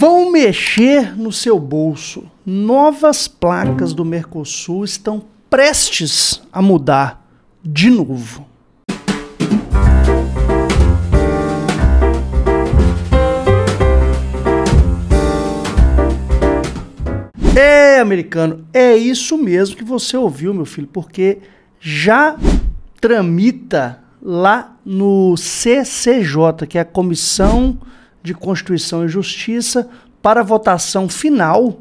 Vão mexer no seu bolso. Novas placas do Mercosul estão prestes a mudar de novo. É, americano, é isso mesmo que você ouviu, meu filho, porque já tramita lá no CCJ, que é a Comissão de Constituição e Justiça para votação final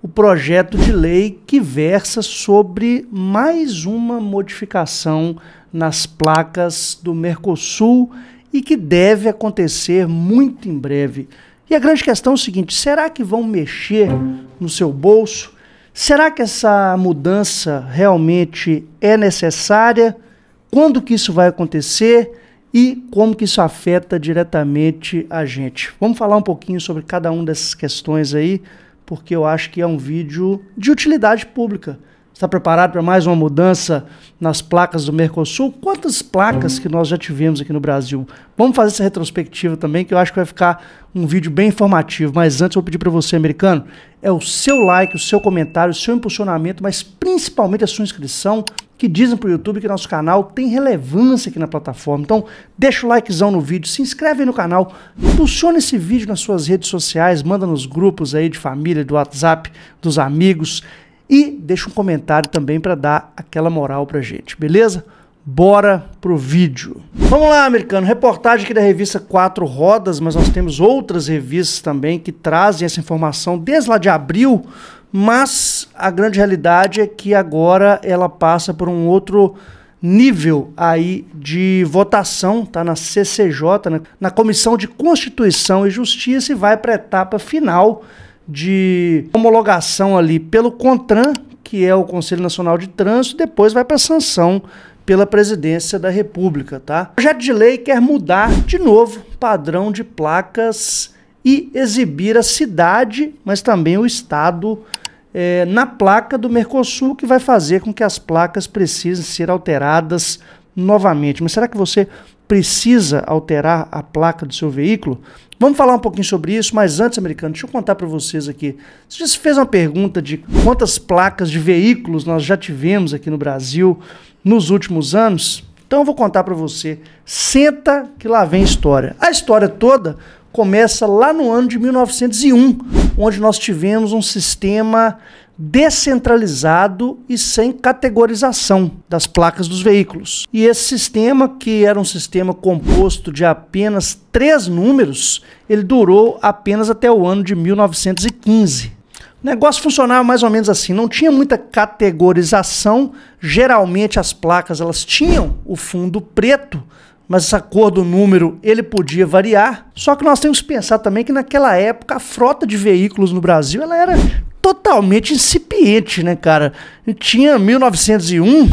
o projeto de lei que versa sobre mais uma modificação nas placas do Mercosul e que deve acontecer muito em breve. E a grande questão é o seguinte: será que vão mexer no seu bolso? Será que essa mudança realmente é necessária? Quando que isso vai acontecer? e como que isso afeta diretamente a gente. Vamos falar um pouquinho sobre cada uma dessas questões aí, porque eu acho que é um vídeo de utilidade pública. Está preparado para mais uma mudança nas placas do Mercosul? Quantas placas que nós já tivemos aqui no Brasil? Vamos fazer essa retrospectiva também, que eu acho que vai ficar um vídeo bem informativo. Mas antes, eu vou pedir para você, americano, é o seu like, o seu comentário, o seu impulsionamento, mas principalmente a sua inscrição, que dizem para o YouTube que nosso canal tem relevância aqui na plataforma. Então, deixa o likezão no vídeo, se inscreve no canal, impulsiona esse vídeo nas suas redes sociais, manda nos grupos aí de família, do WhatsApp, dos amigos. E deixa um comentário também para dar aquela moral para gente, beleza? Bora pro vídeo. Vamos lá, americano. Reportagem aqui da revista Quatro Rodas, mas nós temos outras revistas também que trazem essa informação desde lá de abril, mas a grande realidade é que agora ela passa por um outro nível aí de votação, tá na CCJ, né? na Comissão de Constituição e Justiça e vai para a etapa final de homologação ali pelo CONTRAN, que é o Conselho Nacional de Trânsito, depois vai para sanção pela presidência da República, tá? O projeto de lei quer mudar de novo o padrão de placas e exibir a cidade, mas também o estado é, na placa do Mercosul, que vai fazer com que as placas precisem ser alteradas novamente. Mas será que você precisa alterar a placa do seu veículo? Vamos falar um pouquinho sobre isso, mas antes, americano, deixa eu contar para vocês aqui. Você já fez uma pergunta de quantas placas de veículos nós já tivemos aqui no Brasil nos últimos anos? Então eu vou contar para você. Senta que lá vem história. A história toda começa lá no ano de 1901, onde nós tivemos um sistema descentralizado e sem categorização das placas dos veículos. E esse sistema, que era um sistema composto de apenas três números, ele durou apenas até o ano de 1915. O negócio funcionava mais ou menos assim, não tinha muita categorização. Geralmente as placas elas tinham o fundo preto mas essa cor do número ele podia variar. Só que nós temos que pensar também que naquela época a frota de veículos no Brasil ela era totalmente incipiente, né, cara? Tinha 1901,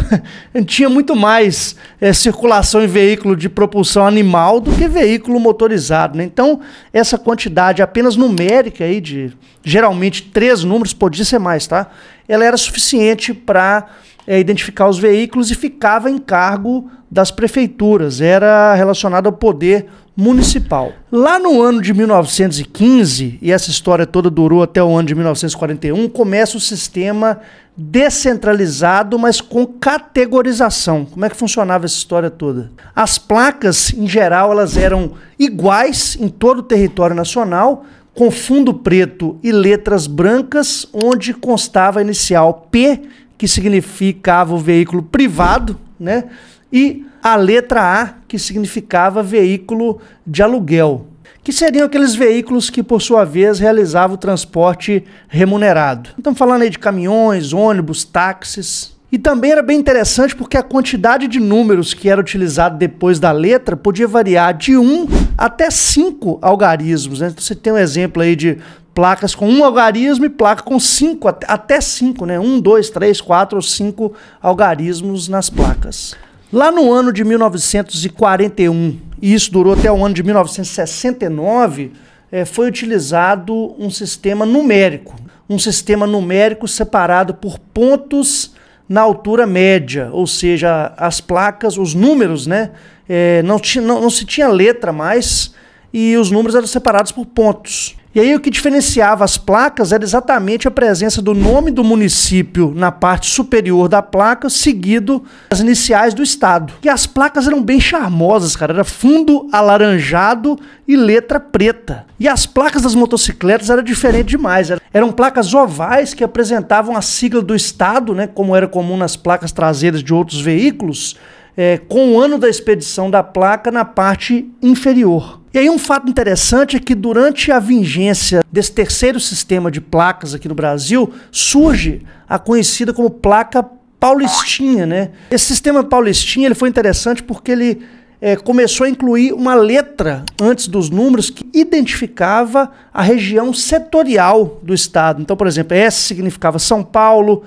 tinha muito mais é, circulação em veículo de propulsão animal do que veículo motorizado, né? Então, essa quantidade apenas numérica aí de geralmente três números, podia ser mais, tá? Ela era suficiente para é, eh, identificar os veículos e ficava em cargo das prefeituras, era relacionado ao poder municipal. Lá no ano de 1915, e essa história toda durou até o ano de 1941, começa o sistema descentralizado, mas com categorização. Como é que funcionava essa história toda? As placas, em geral, elas eram iguais em todo o território nacional, com fundo preto e letras brancas, onde constava a inicial P, que significava o veículo privado, né? e a letra A, que significava veículo de aluguel, que seriam aqueles veículos que, por sua vez, realizavam o transporte remunerado. Estamos falando aí de caminhões, ônibus, táxis. E também era bem interessante porque a quantidade de números que era utilizado depois da letra podia variar de um até cinco algarismos. Né? Então, você tem um exemplo aí de placas com um algarismo e placa com cinco, até cinco, né? Um, dois, três, quatro ou cinco algarismos nas placas. Lá no ano de 1941, e isso durou até o ano de 1969, é, eh, foi utilizado um sistema numérico. Um sistema numérico separado por pontos na altura média, ou seja, as placas, os números, né? É, não, não, não se tinha letra mais e os números eram separados por pontos. E aí o que diferenciava as placas era exatamente a presença do nome do município na parte superior da placa, seguido das iniciais do estado. E as placas eram bem charmosas, cara. Era fundo alaranjado e letra preta. E as placas das motocicletas eram diferente demais. Eram placas ovais que apresentavam a sigla do estado, né, como era comum nas placas traseiras de outros veículos é, com o ano da expedição da placa na parte inferior. E aí um fato interessante é que durante a vigência desse terceiro sistema de placas aqui no Brasil, surge a conhecida como placa paulistinha, né? Esse sistema paulistinha ele foi interessante porque ele é, começou a incluir uma letra antes dos números que identificava a região setorial do estado. Então, por exemplo, S significava São Paulo,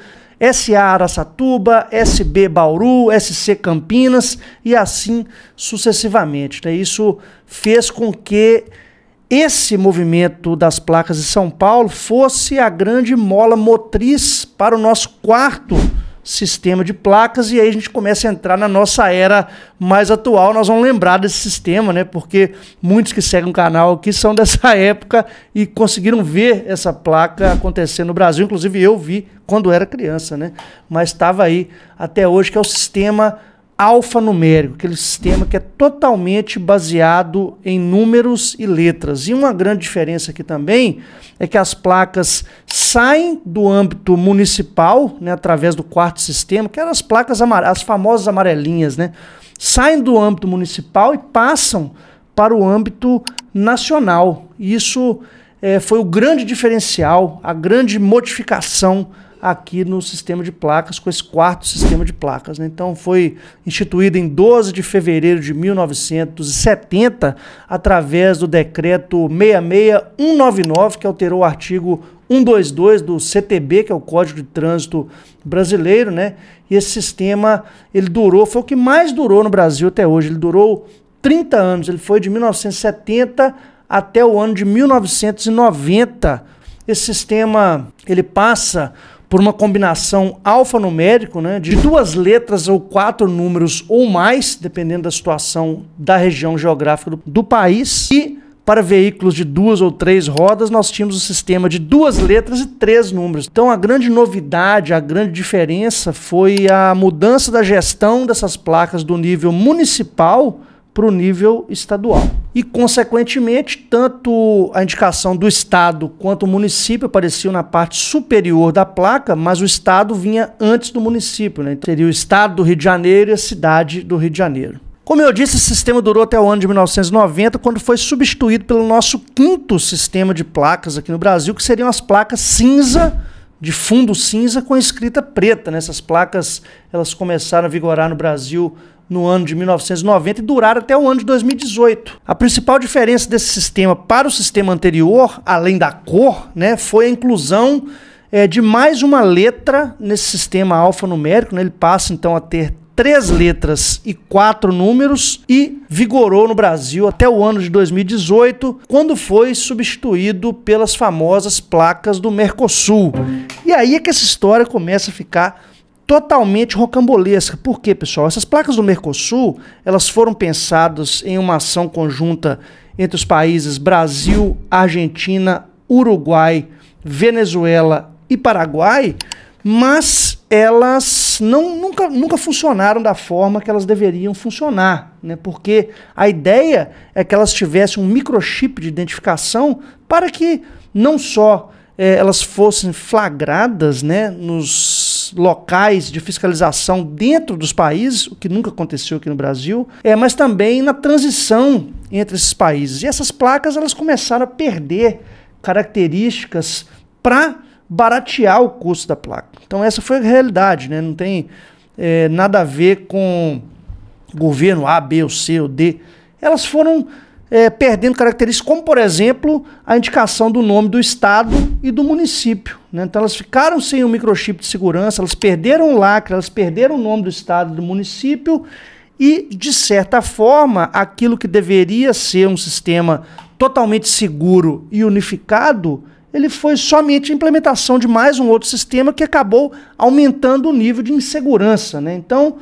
SA Araçatuba, SB Bauru, SC Campinas e assim sucessivamente. Né? Isso fez com que esse movimento das placas de São Paulo fosse a grande mola motriz para o nosso quarto sistema de placas e aí a gente começa a entrar na nossa era mais atual. Nós vamos lembrar desse sistema, né? Porque muitos que seguem o canal aqui são dessa época e conseguiram ver essa placa acontecer no Brasil. Inclusive eu vi quando era criança, né? Mas estava aí até hoje que é o sistema alfanumérico, aquele sistema que é totalmente baseado em números e letras. E uma grande diferença aqui também é que as placas saem do âmbito municipal, né, através do quarto sistema, que eram as placas amarelas, as famosas amarelinhas, né, saem do âmbito municipal e passam para o âmbito nacional. Isso é, foi o grande diferencial, a grande modificação aqui no sistema de placas, com esse quarto sistema de placas. Né? Então foi instituído em 12 de fevereiro de 1970, através do decreto 66199, que alterou o artigo 122 do CTB, que é o Código de Trânsito Brasileiro, né? E esse sistema, ele durou, foi o que mais durou no Brasil até hoje, ele durou 30 anos, ele foi de 1970 até o ano de 1990. Esse sistema ele passa por uma combinação alfanumérico, né, de duas letras ou quatro números ou mais, dependendo da situação da região geográfica do, do país. E para veículos de duas ou três rodas, nós tínhamos o um sistema de duas letras e três números. Então a grande novidade, a grande diferença foi a mudança da gestão dessas placas do nível municipal para o nível estadual. E, consequentemente, tanto a indicação do Estado quanto o município apareciam na parte superior da placa, mas o Estado vinha antes do município. Né? Seria o Estado do Rio de Janeiro e a cidade do Rio de Janeiro. Como eu disse, esse sistema durou até o ano de 1990, quando foi substituído pelo nosso quinto sistema de placas aqui no Brasil, que seriam as placas cinza, de fundo cinza, com escrita preta. Né? Essas placas elas começaram a vigorar no Brasil no ano de 1990 e durar até o ano de 2018. A principal diferença desse sistema para o sistema anterior, além da cor, né, foi a inclusão é, de mais uma letra nesse sistema alfanumérico. Né, ele passa então a ter três letras e quatro números e vigorou no Brasil até o ano de 2018, quando foi substituído pelas famosas placas do Mercosul. E aí é que essa história começa a ficar totalmente rocambolesca. Por quê, pessoal? Essas placas do Mercosul, elas foram pensadas em uma ação conjunta entre os países Brasil, Argentina, Uruguai, Venezuela e Paraguai, mas elas não, nunca, nunca funcionaram da forma que elas deveriam funcionar, né? porque a ideia é que elas tivessem um microchip de identificação para que não só é, elas fossem flagradas né, nos locais de fiscalização dentro dos países, o que nunca aconteceu aqui no Brasil, é, mas também na transição entre esses países. E essas placas elas começaram a perder características para baratear o custo da placa. Então essa foi a realidade, né? não tem é, nada a ver com governo A, B, ou C ou D. Elas foram é, perdendo características, como por exemplo a indicação do nome do estado e do município. Né? Então elas ficaram sem o microchip de segurança, elas perderam o lacre, elas perderam o nome do estado e do município e, de certa forma, aquilo que deveria ser um sistema totalmente seguro e unificado, ele foi somente a implementação de mais um outro sistema que acabou aumentando o nível de insegurança. Né? Então,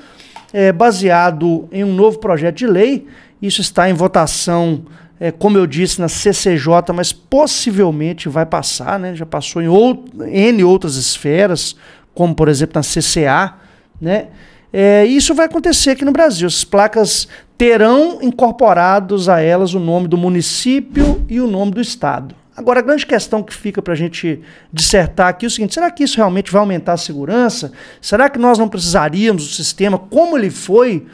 é, baseado em um novo projeto de lei, isso está em votação, é, como eu disse, na CCJ, mas possivelmente vai passar, né? já passou em out N outras esferas, como por exemplo na CCA. Né? É, isso vai acontecer aqui no Brasil. As placas terão incorporados a elas o nome do município e o nome do estado. Agora, a grande questão que fica para a gente dissertar aqui é o seguinte: será que isso realmente vai aumentar a segurança? Será que nós não precisaríamos do sistema como ele foi?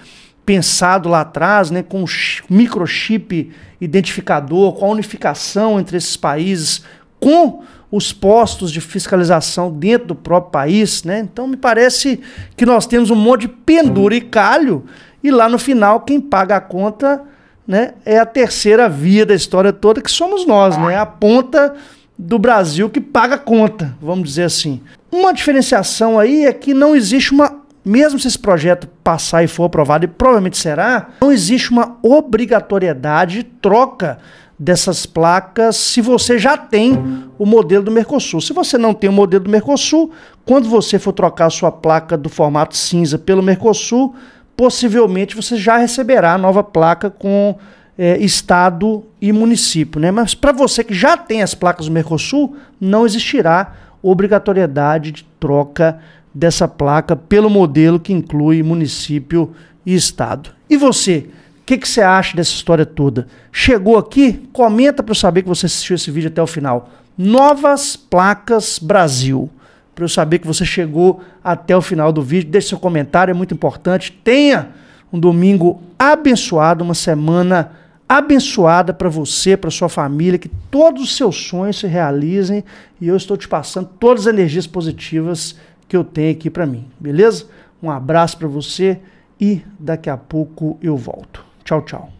pensado lá atrás, né, com o microchip identificador, com a unificação entre esses países, com os postos de fiscalização dentro do próprio país, né? Então me parece que nós temos um monte de pendura e lá no final quem paga a conta, né, é a terceira via da história toda que somos nós, né? A ponta do Brasil que paga a conta, vamos dizer assim. Uma diferenciação aí é que não existe uma mesmo se esse projeto passar e for aprovado, e provavelmente será, não existe uma obrigatoriedade de troca dessas placas se você já tem o modelo do Mercosul. Se você não tem o modelo do Mercosul, quando você for trocar a sua placa do formato cinza pelo Mercosul, possivelmente você já receberá a nova placa com é, estado e município. Né? Mas para você que já tem as placas do Mercosul, não existirá obrigatoriedade de troca dessa placa pelo modelo que inclui município e estado. E você? O que, que você acha dessa história toda? Chegou aqui? Comenta para eu saber que você assistiu esse vídeo até o final. Novas placas Brasil. Para eu saber que você chegou até o final do vídeo. Deixe seu comentário, é muito importante. Tenha um domingo abençoado, uma semana abençoada abençoada para você, para sua família, que todos os seus sonhos se realizem e eu estou te passando todas as energias positivas que eu tenho aqui para mim, beleza? Um abraço para você e daqui a pouco eu volto. Tchau, tchau.